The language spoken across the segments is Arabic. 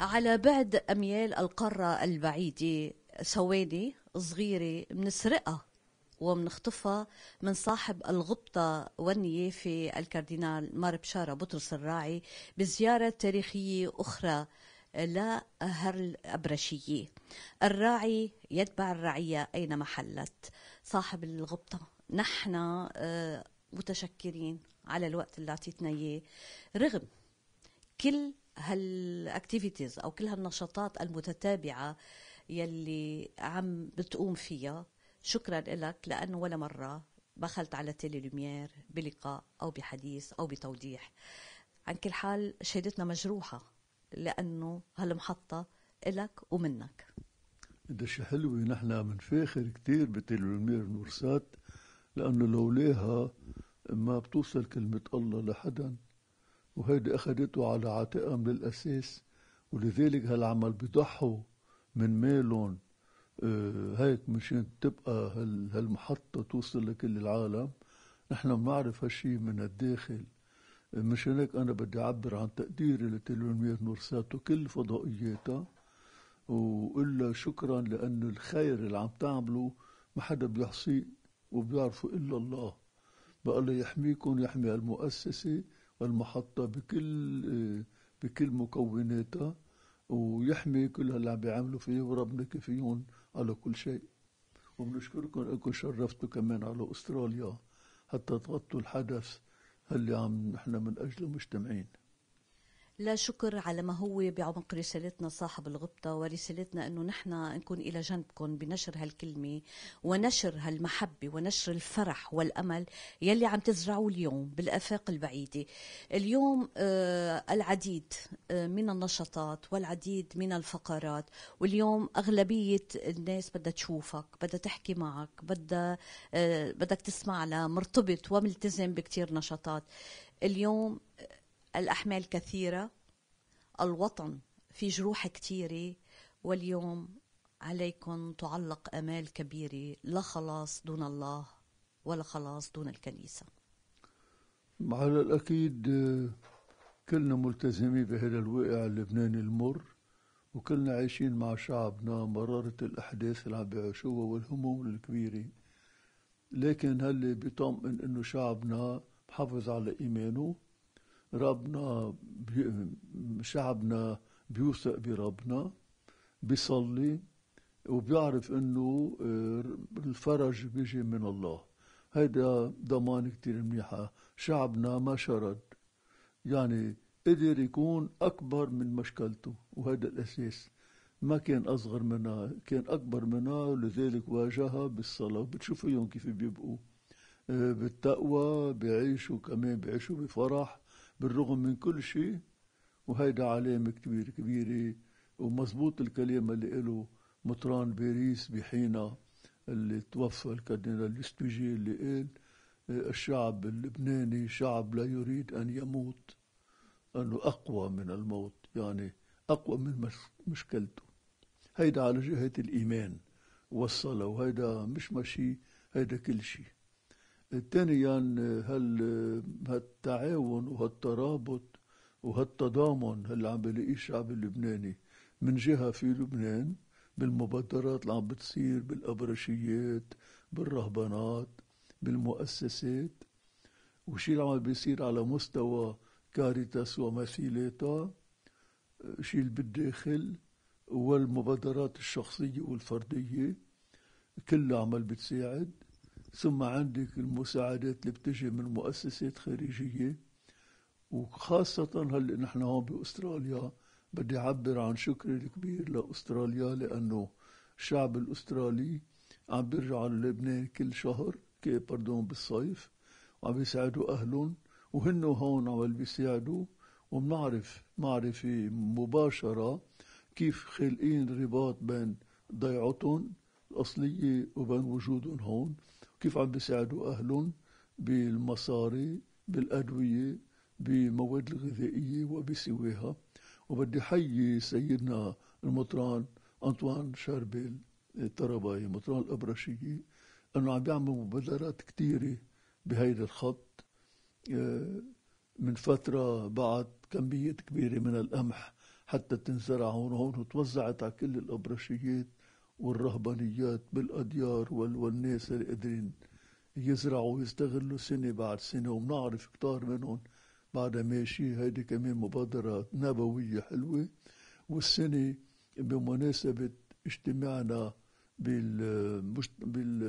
على بعد أميال القارة البعيدة سويني صغيرة منسرقها ومنخطفها من صاحب الغبطة والنيافة الكاردينال مار بشارة بطرس الراعي بزيارة تاريخية أخرى هرل أبرشية الراعي يتبع الرعية أينما حلت صاحب الغبطة نحن آه، متشكرين على الوقت اللي أعطيتنا إياه رغم كل هالاكتيفيتيز او كل هالنشاطات المتتابعه يلي عم بتقوم فيها شكرا لك لانه ولا مره بخلت على تيلي لوميير بلقاء او بحديث او بتوضيح عن كل حال شهادتنا مجروحه لانه هالمحطه الك ومنك قد حلوة نحن بنفاخر كثير بتيلي لوميير نورسات لانه لولاها ما بتوصل كلمه الله لحدا وهيدي أخدته على عاتقها من الأساس ولذلك هالعمل بيضحوا من مالهم آه، هيك مشان تبقى هالمحطة توصل لكل العالم نحن بنعرف هالشي من الداخل آه، مشان هيك أنا بدي أعبر عن تقديري لتلميذ مرساتو كل فضائياتها وقول شكرا لأنه الخير اللي عم تعمله ما حدا بيحصيه وبيعرفه إلا الله بقى الله يحميكم يحمي هالمؤسسة المحطة بكل بكل مكوناتها ويحمي كل هاللي عم بيعملوا فيه وربنا كفيهم على كل شيء وبنشكركم انكم شرفتوا كمان على استراليا حتى تغطوا الحدث اللي عم نحن من اجله مجتمعين لا شكر على ما هو بعمق رسالتنا صاحب الغبطة ورسالتنا أنه نحن نكون إلى جنبكم بنشر هالكلمة ونشر هالمحبة ونشر الفرح والأمل يلي عم تزرعوا اليوم بالأفاق البعيدة اليوم آه العديد آه، من النشاطات والعديد من الفقرات واليوم أغلبية الناس بدها تشوفك بدها تحكي معك بدها آه بدك تسمع لها مرتبط وملتزم بكتير نشاطات اليوم آه، الأحمال كثيرة الوطن في جروح كثيرة واليوم عليكم تعلق آمال كبيرة لا خلاص دون الله ولا خلاص دون الكنيسة على الأكيد كلنا ملتزمين بهذا الواقع اللبناني المر وكلنا عايشين مع شعبنا مرارة الأحداث اللي عم بيعيشوها والهموم الكبيرة لكن هل بيطمئن إنه شعبنا محافظ على إيمانه ربنا شعبنا بيوثق بربنا بيصلي وبيعرف انه آه، الفرج بيجي من الله هيدا ضمان كتير منيحة شعبنا ما شرد يعني قدر يكون أكبر من مشكلته وهذا الأساس ما كان أصغر منها كان أكبر منها ولذلك واجهها بالصلاة يوم كيف بيبقوا آه، بالتقوى بيعيشوا كمان بيعيشوا بفرح بالرغم من كل شيء وهيدا علامة كبيرة كبيرة ومزبوط الكلام اللي قاله مطران باريس بحينا اللي توفى الكاردينال لستوجي اللي قال آه، الشعب اللبناني شعب لا يريد أن يموت أنه أقوى من الموت يعني أقوى من مشكلته هيدا على جهة الإيمان وصله وهيدا مش ماشي هيدا كل شيء تانيا يعني، هال هالتعاون وهالترابط وهالتضامن اللي عم بلاقيه الشعب اللبناني من جهه في لبنان بالمبادرات اللي عم بتصير بالابرشيات بالرهبانات بالمؤسسات وشي اللي عم بيصير على مستوى كاريتاس ومثيلاتها شي اللي بالداخل والمبادرات الشخصية والفردية كلها عمل بتساعد ثم عندك المساعدات اللي بتجي من مؤسسات خارجية وخاصة هل نحن هون بأستراليا بدي أعبر عن شكري الكبير لأستراليا لأنه الشعب الأسترالي عم بيرجعوا للبنان كل شهر كي بردون بالصيف وعم بيساعدوا أهلهم وهن هون عم بيساعدوا وبنعرف معرفة مباشرة كيف خالقين رباط بين ضيعتهم الأصلية وبين وجودهم هون كيف عم بيساعدوا أهلهم بالمصاري بالأدوية بمواد الغذائية وبسواها وبدي حيي سيدنا المطران أنطوان شاربيل الترباي مطران الأبرشية أنه عم بيعمل مبادرات كثيرة بهيدا الخط آه، من فترة بعت كمية كبيرة من القمح حتى تنزرع هون هون وتوزعت على كل الأبرشيات والرهبانيات بالأديار والناس اللي قادرين يزرعوا ويستغلوا سنة بعد سنة وبنعرف كتار منهم بعدها ماشي هيدي كمان مبادرة نبوية حلوة والسنة بمناسبة اجتماعنا بال بال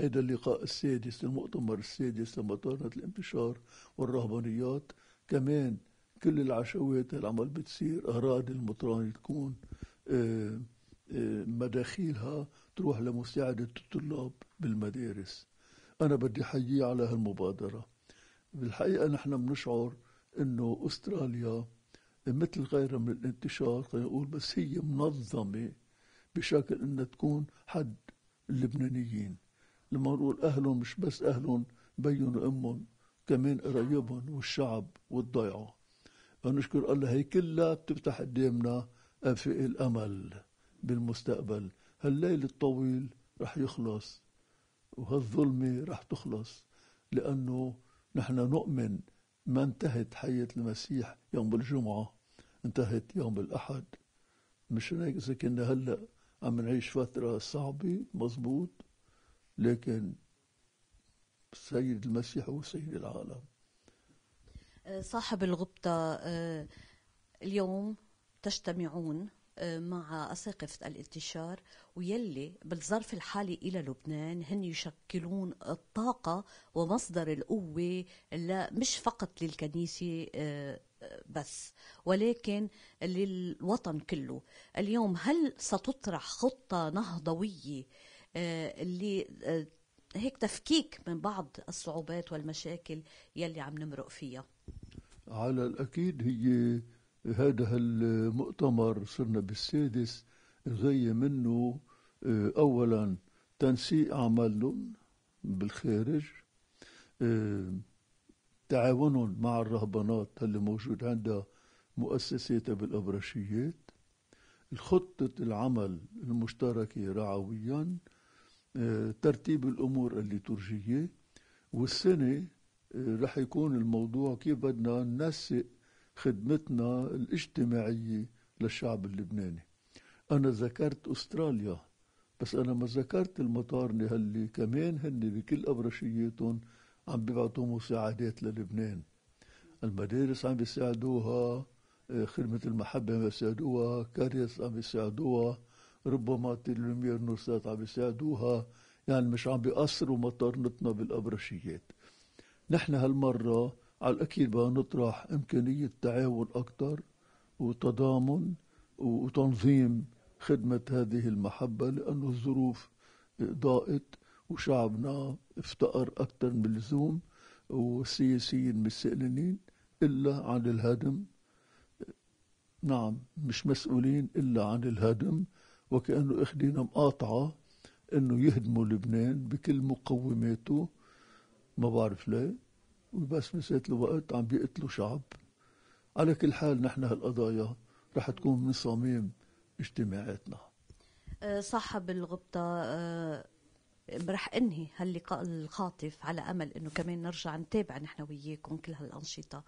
هذا اللقاء السادس المؤتمر السادس لمطارنة الانتشار والرهبانيات كمان كل العشوات العمل بتصير أراضي المطران تكون آه مداخيلها تروح لمساعدة الطلاب بالمدارس أنا بدي حييه على هالمبادرة بالحقيقة نحن بنشعر أنه أستراليا مثل غيرها من الانتشار خلينا نقول بس هي منظمة بشكل أنها تكون حد اللبنانيين لما نقول أهلهم مش بس أهلهم بيهم وأمهم كمان قرايبهم والشعب والضيعة فنشكر الله هي كلها بتفتح قدامنا آفاق الأمل بالمستقبل هالليل الطويل رح يخلص وهالظلمة رح تخلص لأنه نحن نؤمن ما انتهت حياة المسيح يوم الجمعة انتهت يوم الأحد مش هيك إذا كنا هلأ عم نعيش فترة صعبة مزبوط لكن سيد المسيح هو سيد العالم آه، صاحب الغبطة آه، اليوم تجتمعون مع أساقفة الانتشار ويلي بالظرف الحالي إلى لبنان هن يشكلون الطاقة ومصدر القوة مش فقط للكنيسة آه، آه، بس ولكن للوطن كله اليوم هل ستطرح خطة نهضوية آه، اللي هيك تفكيك من بعض الصعوبات والمشاكل يلي عم نمرق فيها على الأكيد هي هذا المؤتمر صرنا بالسادس غاية منه آه، أولا تنسيق أعمالهم بالخارج آه، تعاونهم مع الرهبانات اللي موجود عندها مؤسساتها بالأبرشيات خطة العمل المشتركة رعويا آه، ترتيب الأمور الليتورجية والسنة رح يكون الموضوع كيف بدنا ننسق خدمتنا الاجتماعية للشعب اللبناني أنا ذكرت أستراليا بس أنا ما ذكرت المطارنة هاللي كمان هن بكل أبرشيتهم عم بيبعتوا مساعدات للبنان المدارس عم بيساعدوها آه، خدمة المحبة عم بيساعدوها كاريس عم بيساعدوها ربما تلمير نورسات عم بيساعدوها يعني مش عم بيقصروا مطارنتنا بالأبرشيات نحن هالمرة على الأكيد بقى نطرح إمكانية تعاون أكثر وتضامن وتنظيم خدمة هذه المحبة لأنه الظروف ضاقت وشعبنا افتقر أكثر من اللزوم والسياسيين مش إلا عن الهدم نعم مش مسؤولين إلا عن الهدم وكأنه أخدين مقاطعة إنه يهدموا لبنان بكل مقوماته ما بعرف ليه وبس مسيت الوقت عم بيقتلوا شعب على كل حال نحن هالقضايا رح تكون من صميم اجتماعاتنا أه، صاحب الغبطة أه، رح انهي هاللقاء الخاطف على امل انه كمان نرجع نتابع نحن وياكم كل هالانشطه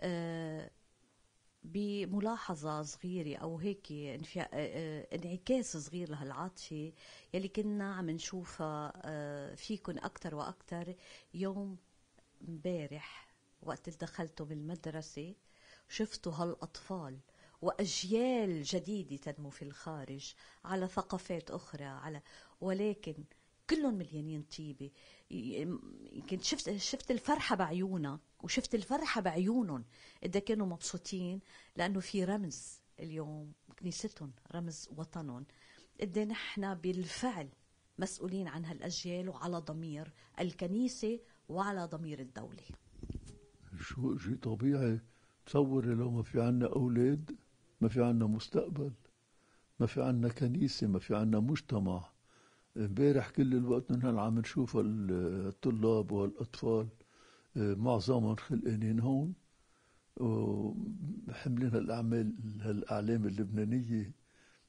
أه، بملاحظة صغيرة أو هيك انعكاس صغير لهالعاطفة يلي كنا عم نشوفها فيكن أكتر وأكتر يوم امبارح وقت دخلتوا دخلته بالمدرسة شفتوا هالأطفال وأجيال جديدة تنمو في الخارج على ثقافات أخرى على ولكن كلهم مليانين طيبة يمكن شفت شفت الفرحة بعيونها وشفت الفرحة بعيونهم إذا كانوا مبسوطين لأنه في رمز اليوم كنيستهم رمز وطنهم قد نحن بالفعل مسؤولين عن هالأجيال وعلى ضمير الكنيسة وعلى ضمير الدولة شو شيء طبيعي تصوري لو ما في عنا أولاد ما في عنا مستقبل ما في عنا كنيسة ما في عنا مجتمع امبارح كل الوقت نحن عم نشوف الطلاب والأطفال معظمهم خلقانين هون وحملين هالأعمال هالأعلام اللبنانية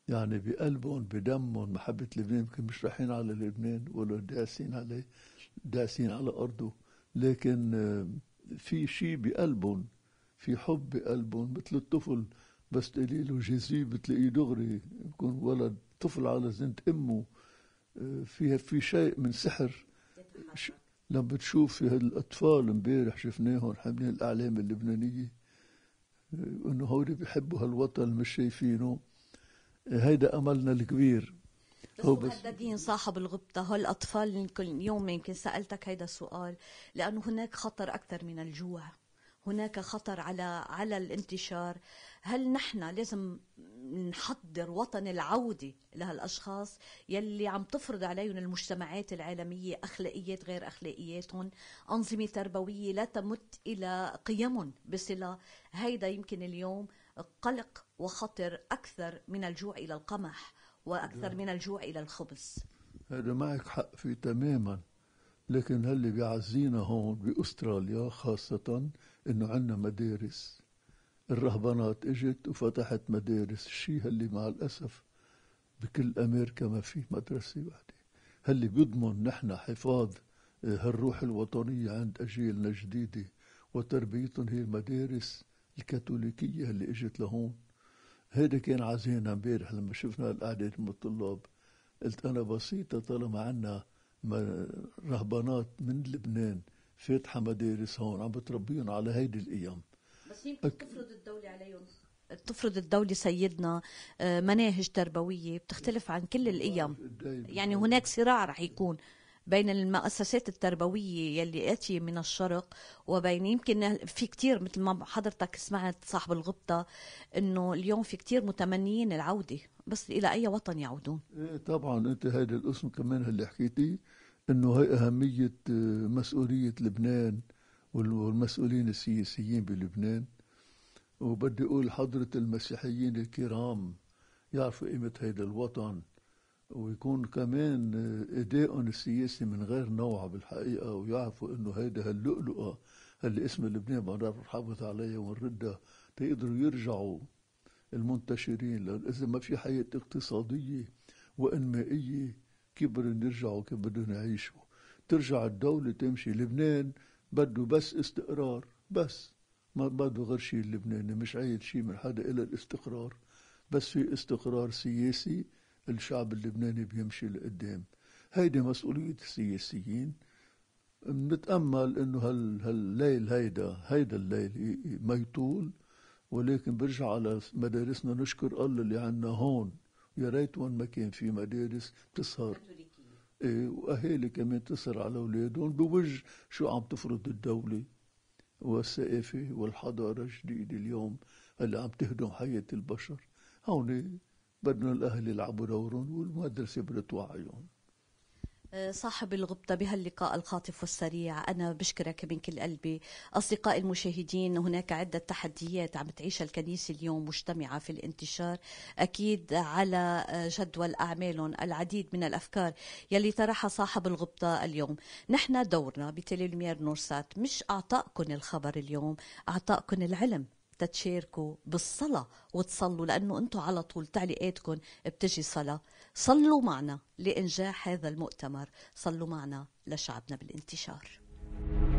يعني بقلبهم بدمهم محبة لبنان يمكن مش رايحين على لبنان ولا داعسين عليه داسين على أرضه لكن آه، في شيء بقلبهم في حب بقلبهم مثل الطفل بس تقولي له جيزي بتلاقيه دغري بكون ولد طفل على زنت أمه آه، فيها في شيء من سحر لما بتشوف هالأطفال امبارح شفناهم حاملين الأعلام اللبنانية آه، إنه هودي بيحبوا هالوطن مش شايفينه هيدا أملنا الكبير هو مهددين صاحب الغبطة هالأطفال كل يوم يمكن سألتك هيدا السؤال لأنه هناك خطر أكثر من الجوع هناك خطر على على الانتشار هل نحن لازم نحضر وطن العودة لهالأشخاص يلي عم تفرض عليهم المجتمعات العالمية أخلاقيات غير أخلاقياتهم أنظمة تربوية لا تمت إلى قيمهم بصلة هيدا يمكن اليوم قلق وخطر أكثر من الجوع إلى القمح وأكثر نعم. من الجوع إلى الخبز هذا معك حق فيه تماما لكن هاللي بيعزينا هون بأستراليا خاصة إنه عندنا مدارس الرهبانات اجت وفتحت مدارس الشيء هاللي مع الأسف بكل أمريكا ما في مدرسة واحدة هاللي بيضمن نحن حفاظ آه، هالروح الوطنية عند أجيالنا الجديدة وتربيتهم هي المدارس الكاثوليكية اللي اجت لهون هيدا كان عزينا امبارح لما شفنا الاعداد من الطلاب قلت أنا بسيطة طالما عنا رهبانات من لبنان فاتحة مدارس هون عم بتربيهم على هيدي الأيام بس يمكن أك... تفرض الدولة عليهم بتفرض الدولة سيدنا آه، مناهج تربوية بتختلف عن كل الأيام يعني هناك صراع رح يكون بين المؤسسات التربوية يلي آتية من الشرق وبين يمكن في كتير مثل ما حضرتك سمعت صاحب الغبطة أنه اليوم في كتير متمنيين العودة بس إلى أي وطن يعودون إيه طبعا أنت هيدا القسم كمان اللي حكيتيه أنه هي أهمية آه، مسؤولية لبنان والمسؤولين السياسيين بلبنان وبدي أقول حضرة المسيحيين الكرام يعرفوا قيمة هذا الوطن ويكون كمان ادائهم السياسي من غير نوع بالحقيقه ويعرفوا انه هيدا هاللؤلؤه اللي اسم لبنان ما نحافظ عليها ونردها تقدروا يرجعوا المنتشرين لان اذا ما في حياه اقتصاديه وانمائيه كيف بدهم يرجعوا كيف بدهم يعيشوا ترجع الدوله تمشي لبنان بده بس استقرار بس ما بده غير شيء اللبناني مش عايز شيء من حدا الا الاستقرار بس في استقرار سياسي الشعب اللبناني بيمشي لقدام هيدي مسؤولية السياسيين بنتأمل انه هال هالليل هيدا هيدا الليل ما يطول ولكن برجع على مدارسنا نشكر الله اللي عنا هون يا ريت وين ما كان في مدارس تسهر ايه واهالي كمان تسهر على اولادهم بوجه شو عم تفرض الدوله والثقافه والحضاره الجديده اليوم اللي عم تهدم حياه البشر هون بدنا الأهل يلعبوا دورهم والمدرسة بدها عيون أه، صاحب الغبطة بهاللقاء الخاطف والسريع أنا بشكرك من كل قلبي أصدقائي المشاهدين هناك عدة تحديات عم تعيشها الكنيسة اليوم مجتمعة في الانتشار أكيد على أه، جدول أعمالهم العديد من الأفكار يلي طرحها صاحب الغبطة اليوم نحن دورنا بتليمير نورسات مش أعطائكم الخبر اليوم أعطائكم العلم تتشاركوا بالصلاة وتصلوا لأنه أنتوا على طول تعليقاتكم بتجي صلاة صلوا معنا لإنجاح هذا المؤتمر صلوا معنا لشعبنا بالانتشار